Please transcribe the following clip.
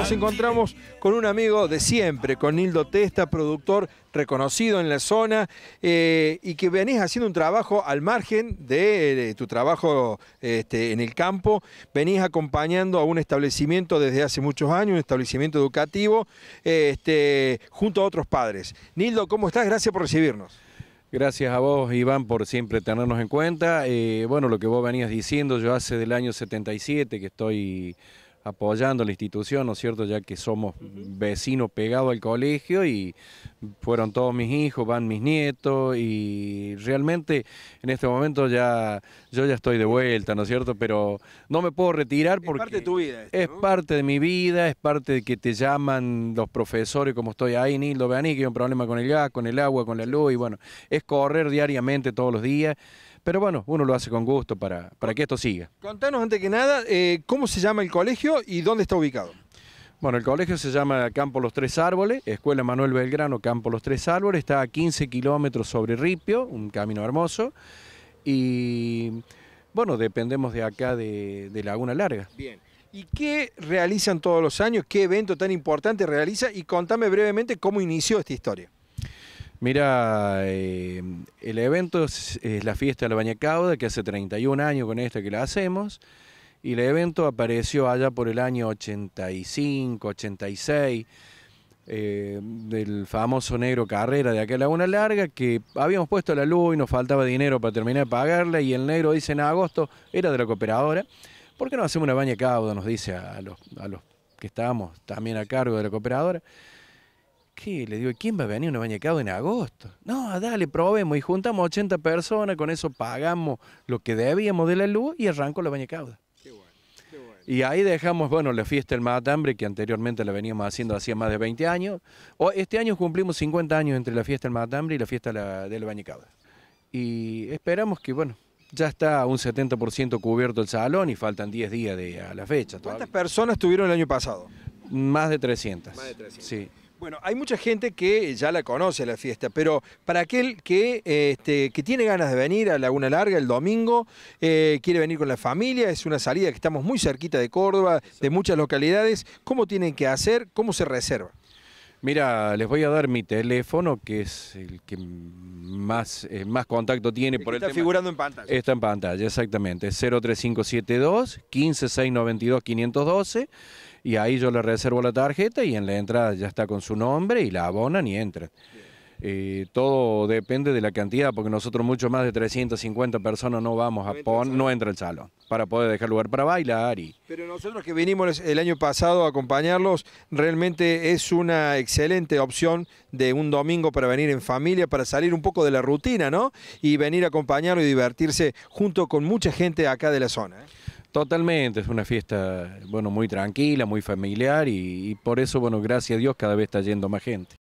nos encontramos con un amigo de siempre, con Nildo Testa, productor reconocido en la zona eh, y que venís haciendo un trabajo al margen de, tu trabajo este, en el campo, venís acompañando a un establecimiento desde hace muchos años, un establecimiento educativo, este, junto a otros padres. Nildo, ¿cómo estás? Gracias por recibirnos. Gracias a vos, Iván, por siempre tenernos en cuenta. Eh, bueno, lo que vos venías diciendo, yo hace del año 77 que estoy apoyando la institución, ¿no es cierto? Ya que somos vecinos pegados al colegio y fueron todos mis hijos, van mis nietos y realmente en este momento ya yo ya estoy de vuelta, ¿no es cierto? Pero no me puedo retirar porque... Es parte de tu vida. Es parte de mi vida, es parte de que te llaman los profesores como estoy ahí, Nildo, vean que hay un problema con el gas, con el agua, con la luz y bueno, es correr diariamente todos los días. Pero bueno, uno lo hace con gusto para, que esto siga. Contanos antes que nada, eh, ¿cómo se llama el colegio y dónde está ubicado? Bueno, el colegio se llama Campo Los Tres Árboles, Escuela Manuel Belgrano, Campo Los Tres Árboles, está a 15 kilómetros sobre Ripio, un camino hermoso, y bueno, dependemos de acá de, de Laguna Larga. Bien. ¿Y qué realizan todos los años? ¿Qué evento tan importante realiza? Y contame brevemente cómo inició esta historia. Mira, eh, el evento es, la fiesta de la cauda que hace 31 años con esta que la hacemos, y el evento apareció allá por el año 85, 86, eh, del famoso negro Carrera de aquella laguna larga, que habíamos puesto la luz y nos faltaba dinero para terminar de pagarla, y el negro dice en agosto, era de la cooperadora, ¿por qué no hacemos una baña cauda? Nos dice a los, a los que estábamos también a cargo de la cooperadora. Le digo, ¿quién va a venir a un bañecado en agosto? No, dale, probemos y juntamos 80 personas, con eso pagamos lo que debíamos de la luz y arrancó la bañecauda. Qué bueno, Y ahí dejamos, bueno, la fiesta del matambre, que anteriormente la veníamos haciendo hacía más de 20 años. este año cumplimos 50 años entre la fiesta del matambre y la fiesta del bañecado. Y esperamos que, bueno, ya está un 70% cubierto el salón y faltan 10 días de, a la fecha. ¿Cuántas personas tuvieron el año pasado? Más de 300. Sí. Bueno, hay mucha gente que ya la conoce la fiesta, pero para aquel que, este, que tiene ganas de venir a Laguna Larga el domingo, eh, quiere venir con la familia, es una salida que estamos muy cerquita de Córdoba, de muchas localidades, ¿cómo tienen que hacer? ¿Cómo se reserva? Mira, les voy a dar mi teléfono, que es el que más, eh, más contacto tiene por el está figurando en pantalla. Está en pantalla, exactamente. 03572 15692 512 y ahí yo le reservo la tarjeta y en la entrada ya está con su nombre y la abonan y entran. Eh, todo depende de la cantidad, porque nosotros mucho más de 350 personas no vamos a poner, no entra el salón, para poder dejar lugar para bailar. Y... Pero nosotros que vinimos el año pasado a acompañarlos, realmente es una excelente opción de un domingo para venir en familia, para salir un poco de la rutina, ¿no? Y venir a acompañarlo y divertirse junto con mucha gente acá de la zona. ¿eh? Totalmente, es una fiesta, bueno, muy tranquila, muy familiar y por eso, bueno, gracias a Dios cada vez está yendo más gente.